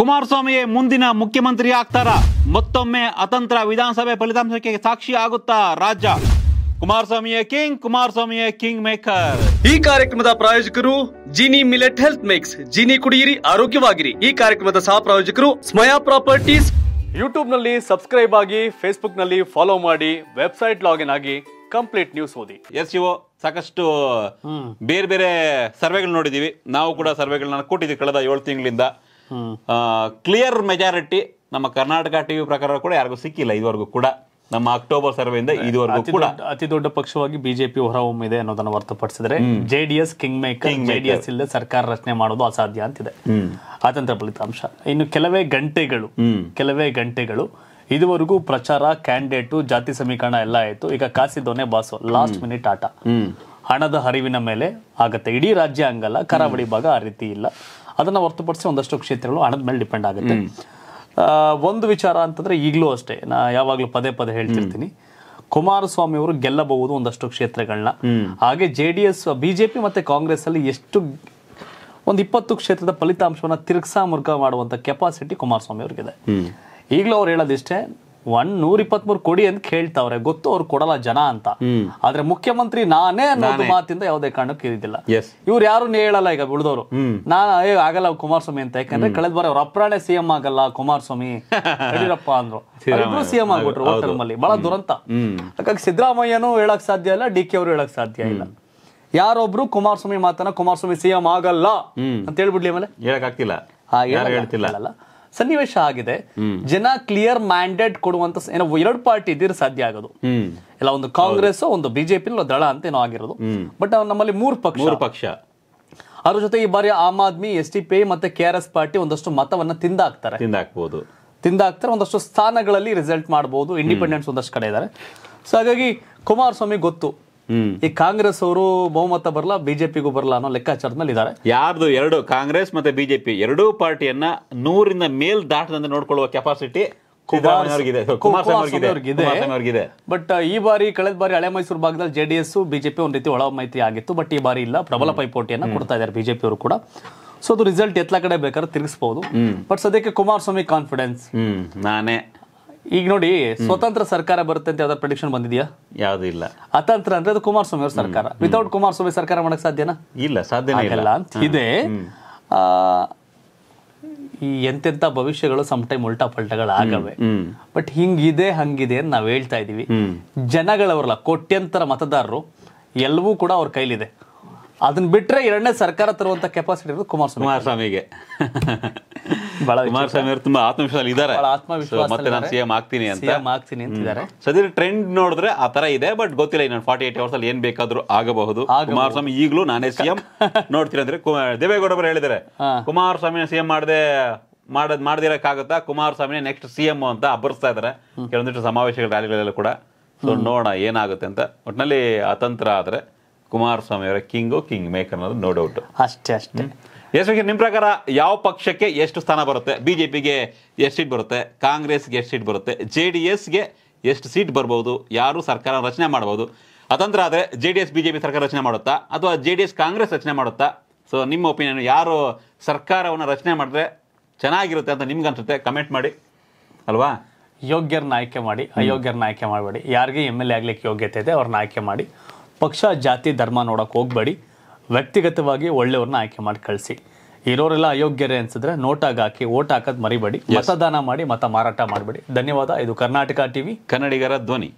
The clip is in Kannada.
ಕುಮಾರಸ್ವಾಮಿಯೇ ಮುಂದಿನ ಮುಖ್ಯಮಂತ್ರಿ ಆಗ್ತಾರಾ ಮತ್ತೊಮ್ಮೆ ಅತಂತ್ರ ವಿಧಾನಸಭೆ ಫಲಿತಾಂಶಕ್ಕೆ ಸಾಕ್ಷಿ ಆಗುತ್ತಾ ರಾಜ್ಯ ಕುಮಾರಸ್ವಾಮಿಯ ಕಿಂಗ್ ಕುಮಾರಸ್ವಾಮಿಯ ಕಿಂಗ್ ಮೇಕರ್ ಈ ಕಾರ್ಯಕ್ರಮದ ಪ್ರಾಯೋಜಕರು Jini millet health makes Jini ಕುಡಿಯಿರಿ ಆರೋಗ್ಯವಾಗಿರಿ ಈ ಕಾರ್ಯಕ್ರಮದ ಸಹ ಪ್ರಾಯೋಜಕರು ಸ್ಮಯಾ ಪ್ರಾಪರ್ಟೀಸ್ ಯೂಟ್ಯೂಬ್ ನಲ್ಲಿ ಸಬ್ಸ್ಕ್ರೈಬ್ ಆಗಿ ಫೇಸ್ಬುಕ್ ನಲ್ಲಿ ಫಾಲೋ ಮಾಡಿ ವೆಬ್ಸೈಟ್ ಲಾಗಿನ್ ಆಗಿ ಕಂಪ್ಲೀಟ್ ನ್ಯೂಸ್ ಓದಿ ಎಸ್ ಯು ಸಾಕಷ್ಟು ಬೇರೆ ಬೇರೆ ಸರ್ವೆಗಳು ನೋಡಿದೀವಿ ನಾವು ಕೂಡ ಸರ್ವೆಗಳನ್ನ ಕೊಟ್ಟಿದ್ದೀವಿ ಕಳೆದ ಏಳು ತಿಂಗಳಿಂದ ಕ್ಲಿಯರ್ ಮೆಜಾರಿಟಿ ನಮ್ಮ ಕರ್ನಾಟಕ ಟಿವಿ ಪ್ರಕಾರ ಕೂಡ ಯಾರಿಗೂ ಸಿಕ್ಕಿಲ್ಲ ಇದುವರೆಗೂ ಕೂಡ ನಮ್ಮ ಅಕ್ಟೋಬರ್ ಸರ್ವೆಯಿಂದ ಇದುವರೆಗೂ ಕೂಡ ಅತಿ ದೊಡ್ಡ ಪಕ್ಷವಾಗಿ ಬಿಜೆಪಿ ಹೊರಹೊಮ್ಮಿದೆ ಅನ್ನೋದನ್ನು ಹೊರತುಪಡಿಸಿದ್ರೆ ಜೆಡಿಎಸ್ ಕಿಂಗ್ ಮೇಕರ್ ಜೆಡಿಎಸ್ ಇಲ್ಲದೆ ಸರ್ಕಾರ ರಚನೆ ಮಾಡೋದು ಅಸಾಧ್ಯ ಅಂತಿದೆ ಅತಂತ್ರ ಫಲಿತಾಂಶ ಇನ್ನು ಕೆಲವೇ ಗಂಟೆಗಳು ಕೆಲವೇ ಗಂಟೆಗಳು ಇದುವರೆಗೂ ಪ್ರಚಾರ ಕ್ಯಾಂಡಿಡೇಟು ಜಾತಿ ಸಮೀಕರಣ ಎಲ್ಲ ಆಯಿತು ಈಗ ಕಾಸಿದೋನೆ ಬಾಸು ಲಾಸ್ಟ್ ಮಿನಿಟ್ ಆಟ ಹಣದ ಹರಿವಿನ ಮೇಲೆ ಆಗತ್ತೆ ಇಡೀ ರಾಜ್ಯ ಹಂಗಲ್ಲ ಕರಾವಳಿ ಭಾಗ ಆ ರೀತಿ ಇಲ್ಲ ಅದನ್ನ ಹೊರತುಪಡಿಸಿ ಒಂದಷ್ಟು ಕ್ಷೇತ್ರಗಳು ಹಣದ ಮೇಲೆ ಡಿಪೆಂಡ್ ಆಗುತ್ತೆ ಒಂದು ವಿಚಾರ ಅಂತಂದ್ರೆ ಈಗಲೂ ಅಷ್ಟೇ ನಾ ಯಾವಾಗಲೂ ಪದೇ ಪದೇ ಹೇಳ್ತಿರ್ತೀನಿ ಕುಮಾರಸ್ವಾಮಿ ಅವರು ಗೆಲ್ಲಬಹುದು ಒಂದಷ್ಟು ಕ್ಷೇತ್ರಗಳನ್ನ ಹಾಗೆ ಜೆ ಡಿ ಎಸ್ ಬಿಜೆಪಿ ಮತ್ತು ಕಾಂಗ್ರೆಸ್ಸಲ್ಲಿ ಎಷ್ಟು ಒಂದು ಇಪ್ಪತ್ತು ಕ್ಷೇತ್ರದ ಫಲಿತಾಂಶವನ್ನ ತಿರುಗ್ಸಾ ಮುರ್ಗ ಮಾಡುವಂಥ ಕೆಪಾಸಿಟಿ ಕುಮಾರಸ್ವಾಮಿ ಅವ್ರಿಗಿದೆ ಈಗಲೂ ಅವ್ರು ಹೇಳೋದಿಷ್ಟೇ ಒನ್ ನೂರ ಮೂರು ಕೊಡಿ ಅಂತ ಕೇಳ್ತಾವ್ರೆ ಗೊತ್ತು ಅವ್ರು ಕೊಡಲ್ಲ ಜನ ಅಂತ ಆದ್ರೆ ಮುಖ್ಯಮಂತ್ರಿ ನಾನೇ ಅನ್ನೋದು ಮಾತಿಂದ ಯಾವುದೇ ಕಾರಣಕ್ಕೆ ಇರಿದಿಲ್ಲ ಇವ್ರು ಯಾರು ಹೇಳಲ್ಲ ಈಗ ಉಳಿದವರು ನಾನು ಆಗಲ್ಲ ಕುಮಾರಸ್ವಾಮಿ ಅಂತ ಯಾಕಂದ್ರೆ ಕಳೆದ ಬಾರಿ ಅವ್ರ ಅಪ್ರಾಣೆ ಸಿಎಂ ಆಗಲ್ಲ ಕುಮಾರಸ್ವಾಮಿ ಯಡಿಯೂರಪ್ಪ ಅಂದ್ರು ಇಬ್ರು ಸಿಎಂ ಆಗ್ಬಿಟ್ರು ಟರ್ಮಲ್ಲಿ ಬಹಳ ದುರಂತ ಹಾಗಾಗಿ ಸಿದ್ದರಾಮಯ್ಯನೂ ಹೇಳಕ್ ಸಾಧ್ಯ ಇಲ್ಲ ಡಿ ಕೆ ಅವರು ಹೇಳಕ್ ಸಾಧ್ಯ ಇಲ್ಲ ಯಾರೊಬ್ರು ಕುಮಾರಸ್ವಾಮಿ ಮಾತನ್ನ ಕುಮಾರಸ್ವಾಮಿ ಸಿಎಂ ಆಗಲ್ಲ ಅಂತ ಹೇಳ್ಬಿಡ್ಲಿ ಆಮೇಲೆ ಹೇಳಕ್ ಆಗ್ತಿಲ್ಲ ಹೇಳ್ತಿಲ್ಲ ಸನ್ನಿವೇಶ ಆಗಿದೆ ಜನ ಕ್ಲಿಯರ್ ಮ್ಯಾಂಡೇಟ್ ಕೊಡುವಂತ ಏನೋ ಎರಡು ಪಾರ್ಟಿ ಇದ್ರೆ ಸಾಧ್ಯ ಆಗೋದು ಇಲ್ಲ ಒಂದು ಕಾಂಗ್ರೆಸ್ ಒಂದು ಬಿಜೆಪಿ ದಳ ಅಂತ ಏನೋ ಆಗಿರೋದು ಬಟ್ ನಮ್ಮಲ್ಲಿ ಮೂರು ಪಕ್ಷ ಮೂರು ಪಕ್ಷ ಅದ್ರ ಜೊತೆ ಈ ಬಾರಿ Aam Aadmi S T P ಮತ್ತೆ ಕೆ ಆರ್ ಎಸ್ ಪಾರ್ಟಿ ಒಂದಷ್ಟು ಮತವನ್ನ ತಿಂದಾಕ್ತಾರೆ ತಿಂದಾಕ್ಬಹುದು ತಿಂದಾಕ್ತಾರೆ ಒಂದಷ್ಟು ಸ್ಥಾನಗಳಲ್ಲಿ ರಿಸಲ್ಟ್ ಮಾಡಬಹುದು ಇಂಡಿಪೆಂಡೆನ್ಸ್ ಒಂದಷ್ಟು ಕಡೆ ಇದ್ದಾರೆ ಸೊ ಹಾಗಾಗಿ ಕುಮಾರಸ್ವಾಮಿ ಗೊತ್ತು ಈ ಕಾಂಗ್ರೆಸ್ ಅವರು ಬಹುಮತ ಬರಲ್ಲ ಬಿಜೆಪಿಗೂ ಬರಲ್ಲ ಅನ್ನೋ ಲೆಕ್ಕಾಚಾರದಲ್ಲಿ ಇದ್ದಾರೆ ಯಾರ್ದು ಎರಡು ಕಾಂಗ್ರೆಸ್ ಮತ್ತೆ ಬಿಜೆಪಿ ಎರಡೂ ಪಾರ್ಟಿಯನ್ನ ನೂರಿಂದ ಮೇಲ್ ದಾಟದಂತೆ ನೋಡ್ಕೊಳ್ಳುವ ಕೆಪಾಸಿಟಿ ಬಟ್ ಈ ಬಾರಿ ಕಳೆದ ಬಾರಿ ಹಳೆ ಮೈಸೂರು ಭಾಗದಲ್ಲಿ ಜೆಡಿಎಸ್ ಬಿಜೆಪಿ ಒಂದ್ ರೀತಿ ಒಳ ಮೈತ್ರಿ ಆಗಿತ್ತು ಬಟ್ ಈ ಬಾರಿ ಇಲ್ಲ ಪ್ರಬಲ ಪೈಪೋಟಿಯನ್ನ ಕೊಡ್ತಾ ಇದ್ದಾರೆ ಬಿಜೆಪಿ ಅವರು ಕೂಡ ಸೊ ಅದು ರಿಸಲ್ಟ್ ಎತ್ಲಾ ಕಡೆ ಬೇಕಾದ್ರೆ ತಿರುಗಿಸಬಹುದು ಬಟ್ ಸದ್ಯಕ್ಕೆ ಕುಮಾರಸ್ವಾಮಿ ಕಾನ್ಫಿಡೆನ್ಸ್ ನಾನೇ ಈಗ ನೋಡಿ ಸ್ವತಂತ್ರ ಸರ್ಕಾರ ಬರುತ್ತೆ ಅಂತ ಯಾವ್ದಾದ್ರು ಪ್ರಿಡಿಕ್ಷನ್ ಬಂದಿದ್ಯಾ ಯಾವ್ದು ಇಲ್ಲ ಅತಂತ್ರ ಅಂದ್ರೆ ಅದು ಕುಮಾರಸ್ವಾಮಿ ಅವ್ರ ಸರ್ಕಾರ ವಿತೌಟ್ ಕುಮಾರಸ್ವಾಮಿ ಸರ್ಕಾರ ಮಾಡಕ್ ಸಾಧ್ಯನಾ ಇಲ್ಲ ಸಾಧ್ಯ ಇಲ್ಲ ಅಂತ ಇದೆ ಈ ಎಂತೆಂತ ಭವಿಷ್ಯಗಳು ಸಮಟೈಮ್ ಉಲ್ಟಾ ಆಗವೆ ಬಟ್ ಹಿಂಗಿದೆ ಹಂಗಿದೆ ಅಂತ ನಾವ್ ಹೇಳ್ತಾ ಇದೀವಿ ಜನಗಳವ್ರಲ್ಲ ಕೋಟ್ಯಂತರ ಮತದಾರರು ಎಲ್ಲವೂ ಕೂಡ ಅವ್ರ ಕೈಲಿದೆ ಅದನ್ನ ಬಿಟ್ರೆ ಎರಡನೇ ಸರ್ಕಾರ ತರುವಂತ ಕೆಪಾಸಿಟಿ ಇರೋದು ಕುಮಾರಸ್ವಾಮಿ ಕುಮಾರಸ್ವಾಮಿಗೆ ಬಹಳ ಕುಮಾರಸ್ವಾಮಿ ಅವರು ತುಂಬಾ ಆತ್ಮವಿಶ್ವಾಸ ಇದಾರೆ ಆತ್ಮವಿಶ್ವಾಸ ಮತ್ತೆ ನಾನು ಸಿಎಂ ಆಗ್ತೀನಿ ಅಂತ ಆಗ್ತೀನಿ ಅಂತಿದ್ದಾರೆ ಸದ್ಯ ಟ್ರೆಂಡ್ ನೋಡಿದ್ರೆ ಆ ತರ ಇದೆ ಬಟ್ ಗೊತ್ತಿಲ್ಲ ಇನ್ನೊಂದು ಫಾರ್ಟಿ ಏಟ್ ಅವರ್ಸ್ ಅಲ್ಲಿ ಏನ್ ಬೇಕಾದ್ರೂ ಆಗಬಹುದು ಕುಮಾರಸ್ವಾಮಿ ಈಗಲೂ ನಾನೇ ಸಿಎಂ ನೋಡ್ತೀನಿ ಅಂದ್ರೆ ದೇವೇಗೌಡ ಅವರು ಹೇಳಿದ್ದಾರೆ ಸಿಎಂ ಮಾಡದೆ ಮಾಡದ್ ಮಾಡದಿರಕ್ಕಾಗುತ್ತಾ ಕುಮಾರಸ್ವಾಮಿನೇ ನೆಕ್ಸ್ಟ್ ಸಿಎಂ ಅಂತ ಅಬ್ಬರಿಸ್ತಾ ಇದಾರೆ ಕೆಲವೊಂದಿಷ್ಟು ಸಮಾವೇಶಗಳ ರ್ಯಾಲಿಗಳೆಲ್ಲ ಕೂಡ ಸೊ ನೋಡೋಣ ಏನಾಗುತ್ತೆ ಅಂತ ಒಟ್ನಲ್ಲಿ ಅತಂತ್ರ ಆದರೆ ಕುಮಾರಸ್ವಾಮಿ ಅವರ ಕಿಂಗು ಕಿಂಗ್ ಮೇಕ್ ಅನ್ನೋದು ನೋ ಡೌಟ್ ಅಷ್ಟೇ ಅಷ್ಟೇ ಎಷ್ಟು ನಿಮ್ಮ ಪ್ರಕಾರ ಯಾವ ಪಕ್ಷಕ್ಕೆ ಎಷ್ಟು ಸ್ಥಾನ ಬರುತ್ತೆ ಬಿ ಜೆ ಪಿಗೆ ಎಷ್ಟು ಸೀಟ್ ಬರುತ್ತೆ ಕಾಂಗ್ರೆಸ್ಗೆ ಎಷ್ಟು ಸೀಟ್ ಬರುತ್ತೆ ಜೆ ಡಿ ಎಸ್ಗೆ ಎಷ್ಟು ಸೀಟ್ ಬರ್ಬೋದು ಯಾರು ಸರ್ಕಾರ ರಚನೆ ಮಾಡ್ಬೋದು ಅತಂತ್ರ ಆದರೆ J D S B J P ಸರ್ಕಾರ ರಚನೆ ಮಾಡುತ್ತಾ ಅಥವಾ ಜೆ ಡಿ ಎಸ್ ಕಾಂಗ್ರೆಸ್ ರಚನೆ ಮಾಡುತ್ತಾ ಸೊ ನಿಮ್ಮ ಒಪಿನಿಯನ್ ಯಾರು ಸರ್ಕಾರವನ್ನು ರಚನೆ ಮಾಡಿದ್ರೆ ಚೆನ್ನಾಗಿರುತ್ತೆ ಅಂತ ನಿಮ್ಗೆ ಅನ್ಸುತ್ತೆ ಕಮೆಂಟ್ ಮಾಡಿ ಅಲ್ವಾ ಯೋಗ್ಯರನ್ನ ಆಯ್ಕೆ ಮಾಡಿ ಅಯೋಗ್ಯರನ್ನ ಆಯ್ಕೆ ಮಾಡಬೇಡಿ ಯಾರಿಗೆ ಎಮ್ ಎಲ್ ಎ ಆಗ್ಲಿಕ್ಕೆ ಯೋಗ್ಯತೆ ಇದೆ ಅವ್ರನ್ನ ಆಯ್ಕೆ ಮಾಡಿ ಪಕ್ಷ ಜಾತಿ ಧರ್ಮ ನೋಡೋಕೆ ಹೋಗಬೇಡಿ ವ್ಯಕ್ತಿಗತವಾಗಿ ಒಳ್ಳೆಯವ್ರನ್ನ ಆಯ್ಕೆ ಮಾಡಿ ಕಳಿಸಿ ಇರೋರೆಲ್ಲ ಅಯೋಗ್ಯರೇ ಅನ್ಸಿದ್ರೆ ನೋಟಾಗಿ ಹಾಕಿ ಓಟ್ ಹಾಕೋದು ಮರಿಬೇಡಿ ಮತದಾನ ಮಾಡಿ ಮತ ಮಾರಾಟ ಮಾಡಬೇಡಿ ಧನ್ಯವಾದ ಇದು ಕರ್ನಾಟಕ ಟಿವಿ ಕನ್ನಡಿಗರ ಧ್ವನಿ